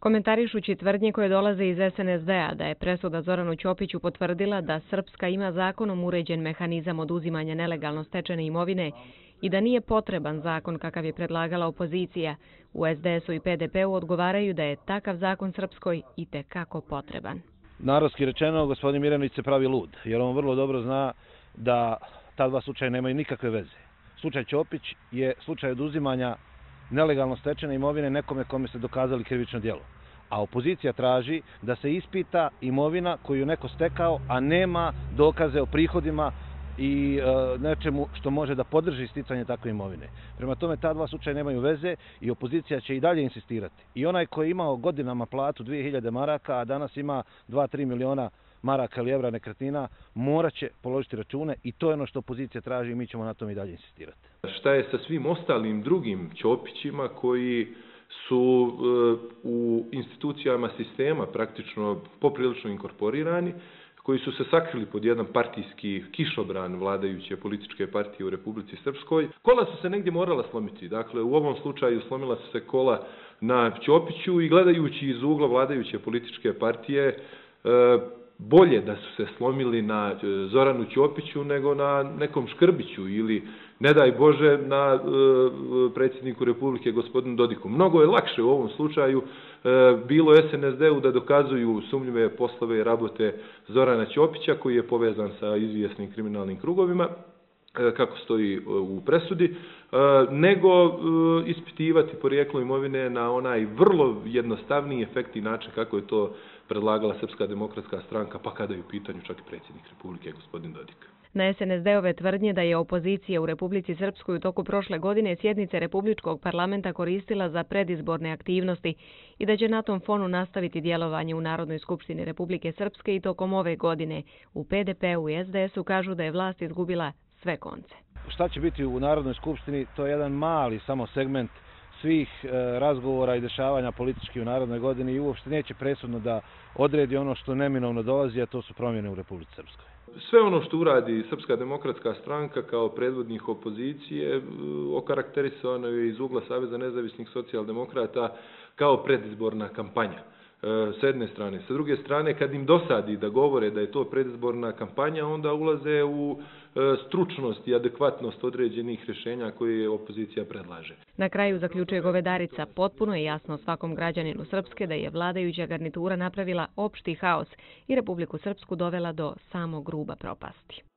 Komentarišući tvrdnje koje dolaze iz SNSD-a da je presuda Zoranu Ćopiću potvrdila da Srpska ima zakonom uređen mehanizam oduzimanja nelegalno stečene imovine i da nije potreban zakon kakav je predlagala opozicija, u SDS-u i PDP-u odgovaraju da je takav zakon Srpskoj i tekako potreban. Narodski rečeno, gospodin Mirenović se pravi lud, jer on vrlo dobro zna da ta dva slučaja nemaju nikakve veze. Slučaj Ćopić je slučaj oduzimanja nelegalno stečene imovine nekome kome se dokazali krivično djelo. A opozicija traži da se ispita imovina koju neko stekao, a nema dokaze o prihodima i e, nečemu što može da podrži sticanje takve imovine. Prema tome, ta dva slučaja nemaju veze i opozicija će i dalje insistirati. I onaj koji je imao godinama platu 2000 maraka, a danas ima 2-3 miliona maraka ili evra nekretnina, morat će položiti račune i to je ono što opozicija traži i mi ćemo na tom i dalje insistirati. Šta je sa svim ostalim drugim Ćopićima koji su e, u institucijama sistema praktično poprilično inkorporirani, koji su se sakrili pod jedan partijski kišobran vladajuće političke partije u Republici Srpskoj. Kola su se negdje morala slomiti, dakle u ovom slučaju slomila su se kola na Ćopiću i gledajući iz ugla vladajuće političke partije, e, bolje da su se slomili na e, Zoranu Ćopiću nego na nekom Škrbiću ili, ne daj Bože, na e, predsjedniku Republike gospodinu Dodiku. Mnogo je lakše u ovom slučaju e, bilo SNSD-u da dokazuju sumljive poslove i rabote Zorana Ćopića koji je povezan sa izvjesnim kriminalnim krugovima E, kako stoji e, u presudi, e, nego ispitivati porijeklo imovine na onaj vrlo jednostavniji efekt i način kako je to predlagala Srpska demokratska stranka, pa kada je u pitanju čak i predsjednik Republike, gospodin Dodik. Na SNSD-ove tvrdnje da je opozicija u Republici Srpskoj u toku prošle godine sjednice Republičkog parlamenta koristila za predizborne aktivnosti i da će na tom fonu nastaviti djelovanje u Narodnoj skupštini Republike Srpske i tokom ove godine. U PDP-u i SDS-u kažu da je vlast izgubila sve konce. Šta će biti u Narodnoj skupštini, to je jedan mali samo segment svih e, razgovora i dešavanja politički u Narodnoj godini i uopšte neće presudno da odredi ono što neminovno dolazi, a to su promjene u Republike Srpskoj. Sve ono što uradi Srpska demokratska stranka kao predvodnih opozicije, e, okarakterisano je iz ugla Saveza nezavisnih socijaldemokrata kao predizborna kampanja. E, s jedne strane. Sa druge strane, kad im dosadi da govore da je to predizborna kampanja, onda ulaze u e, stručnost i adekvatnost određenih rješenja koje opozicija predlaže. Na kraju zaključuje govedarica, potpuno je jasno svakom građaninu Srpske da je vladajuća garnitura napravila opšti haos i Republiku Srpsku dovela do samog gruba propasti.